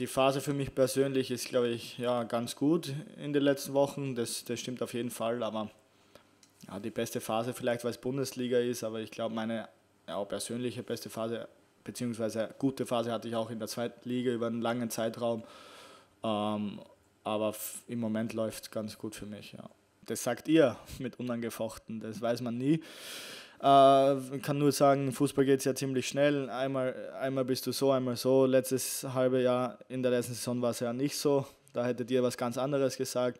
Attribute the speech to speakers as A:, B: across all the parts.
A: die Phase für mich persönlich ist, glaube ich, ja, ganz gut in den letzten Wochen. Das, das stimmt auf jeden Fall. Aber ja, die beste Phase vielleicht, weil es Bundesliga ist, aber ich glaube, meine ja, persönliche beste Phase, beziehungsweise gute Phase hatte ich auch in der zweiten Liga über einen langen Zeitraum. Ähm, aber im Moment läuft es ganz gut für mich. Ja. Das sagt ihr mit unangefochten, das weiß man nie. Äh, kann nur sagen, Fußball geht es ja ziemlich schnell. Einmal, einmal bist du so, einmal so. Letztes halbe Jahr in der letzten Saison war es ja nicht so. Da hättet ihr was ganz anderes gesagt.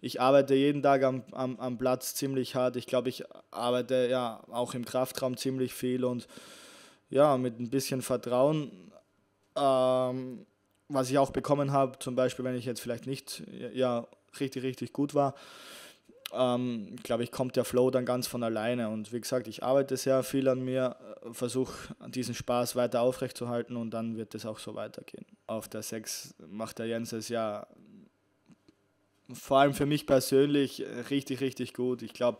A: Ich arbeite jeden Tag am, am, am Platz ziemlich hart. Ich glaube, ich arbeite ja auch im Kraftraum ziemlich viel und ja, mit ein bisschen Vertrauen. Ähm, was ich auch bekommen habe, zum Beispiel, wenn ich jetzt vielleicht nicht ja, richtig, richtig gut war, ähm, glaube ich, kommt der Flow dann ganz von alleine. Und wie gesagt, ich arbeite sehr viel an mir, äh, versuche diesen Spaß weiter aufrechtzuerhalten und dann wird es auch so weitergehen. Auf der 6 macht der Jens es ja vor allem für mich persönlich äh, richtig, richtig gut. Ich glaube,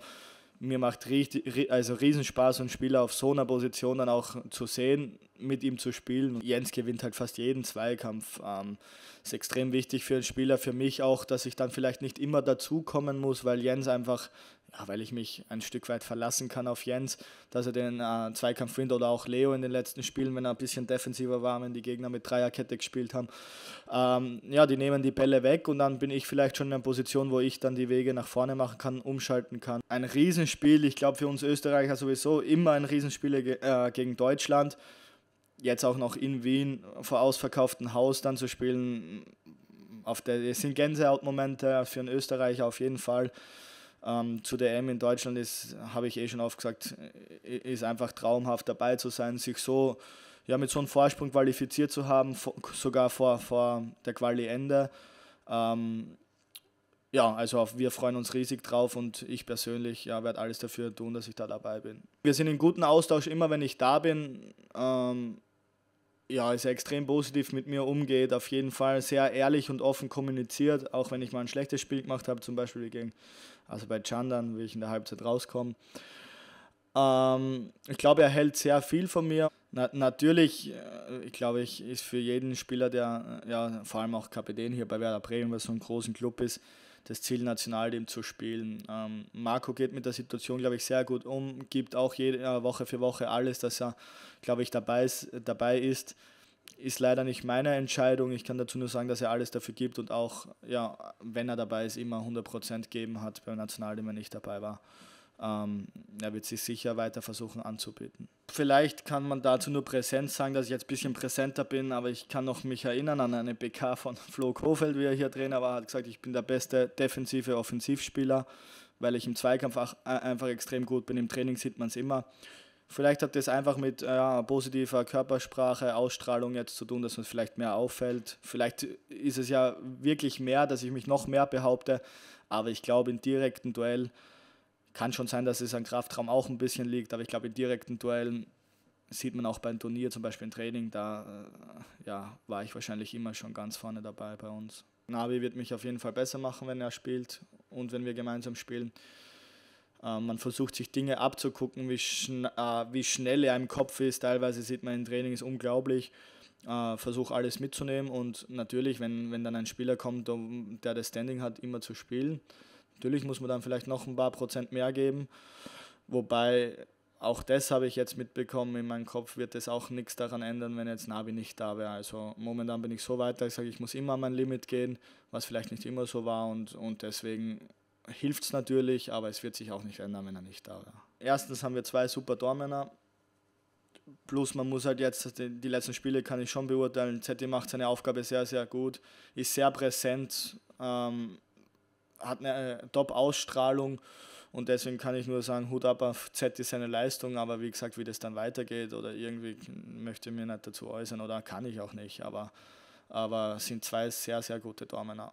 A: mir macht richtig, also Riesenspaß, einen Spieler auf so einer Position dann auch zu sehen, mit ihm zu spielen. Jens gewinnt halt fast jeden Zweikampf. Ähm, ist extrem wichtig für einen Spieler, für mich auch, dass ich dann vielleicht nicht immer dazukommen muss, weil Jens einfach Ah, weil ich mich ein Stück weit verlassen kann auf Jens, dass er den äh, Zweikampf findet oder auch Leo in den letzten Spielen, wenn er ein bisschen defensiver war, wenn die Gegner mit Dreierkette gespielt haben. Ähm, ja, die nehmen die Bälle weg und dann bin ich vielleicht schon in einer Position, wo ich dann die Wege nach vorne machen kann, umschalten kann. Ein Riesenspiel, ich glaube für uns Österreicher sowieso immer ein Riesenspiel äh, gegen Deutschland. Jetzt auch noch in Wien vor ausverkauftem Haus dann zu spielen, auf der, das sind Gänsehautmomente für einen Österreicher auf jeden Fall. Ähm, zu der M in Deutschland ist, habe ich eh schon oft gesagt, ist einfach traumhaft dabei zu sein, sich so ja, mit so einem Vorsprung qualifiziert zu haben, vor, sogar vor, vor der Quali-Ende. Ähm, ja, also wir freuen uns riesig drauf und ich persönlich ja, werde alles dafür tun, dass ich da dabei bin. Wir sind in guten Austausch immer, wenn ich da bin. Ähm, ja, ist extrem positiv mit mir umgeht, auf jeden Fall sehr ehrlich und offen kommuniziert, auch wenn ich mal ein schlechtes Spiel gemacht habe, zum Beispiel gegen also Aserbaidschan, dann will ich in der Halbzeit rauskommen. Ähm, ich glaube, er hält sehr viel von mir. Na, natürlich, äh, ich glaube, ich ist für jeden Spieler, der äh, ja vor allem auch Kapitän hier bei Werder Bremen, was so ein großen Club ist, das Ziel, Nationalteam zu spielen. Ähm, Marco geht mit der Situation, glaube ich, sehr gut um, gibt auch jede äh, Woche für Woche alles, dass er, glaube ich, dabei ist, dabei ist. Ist leider nicht meine Entscheidung. Ich kann dazu nur sagen, dass er alles dafür gibt und auch, ja, wenn er dabei ist, immer 100% geben hat beim Nationalteam, wenn ich dabei war ähm, er wird sich sicher weiter versuchen anzubieten. Vielleicht kann man dazu nur Präsenz sagen, dass ich jetzt ein bisschen präsenter bin, aber ich kann noch mich erinnern an eine BK von Flo Kofeld, wie er hier Trainer war, hat gesagt, ich bin der beste defensive Offensivspieler, weil ich im Zweikampf einfach extrem gut bin. Im Training sieht man es immer. Vielleicht hat das einfach mit äh, ja, positiver Körpersprache, Ausstrahlung jetzt zu tun, dass uns vielleicht mehr auffällt. Vielleicht ist es ja wirklich mehr, dass ich mich noch mehr behaupte, aber ich glaube, im direkten Duell kann schon sein, dass es an Kraftraum auch ein bisschen liegt, aber ich glaube, in direkten Duellen sieht man auch beim Turnier, zum Beispiel im Training, da äh, ja, war ich wahrscheinlich immer schon ganz vorne dabei bei uns. Navi wird mich auf jeden Fall besser machen, wenn er spielt und wenn wir gemeinsam spielen. Ähm, man versucht sich Dinge abzugucken, wie, schn äh, wie schnell er im Kopf ist. Teilweise sieht man im Training, ist unglaublich. Äh, Versuche alles mitzunehmen und natürlich, wenn, wenn dann ein Spieler kommt, der das Standing hat, immer zu spielen, Natürlich muss man dann vielleicht noch ein paar Prozent mehr geben, wobei auch das habe ich jetzt mitbekommen, in meinem Kopf wird es auch nichts daran ändern, wenn jetzt Navi nicht da wäre. Also momentan bin ich so weiter, ich sage, ich muss immer an mein Limit gehen, was vielleicht nicht immer so war und, und deswegen hilft es natürlich, aber es wird sich auch nicht ändern, wenn er nicht da wäre. Erstens haben wir zwei super Tormänner, plus man muss halt jetzt, die, letzten Spiele kann ich schon beurteilen, Zetti macht seine Aufgabe sehr, sehr gut, ist sehr präsent, ähm, hat eine äh, Top-Ausstrahlung und deswegen kann ich nur sagen, Hut ab auf Z ist seine Leistung, aber wie gesagt, wie das dann weitergeht oder irgendwie möchte ich mir nicht dazu äußern oder kann ich auch nicht, aber, aber sind zwei sehr, sehr gute Dormänner.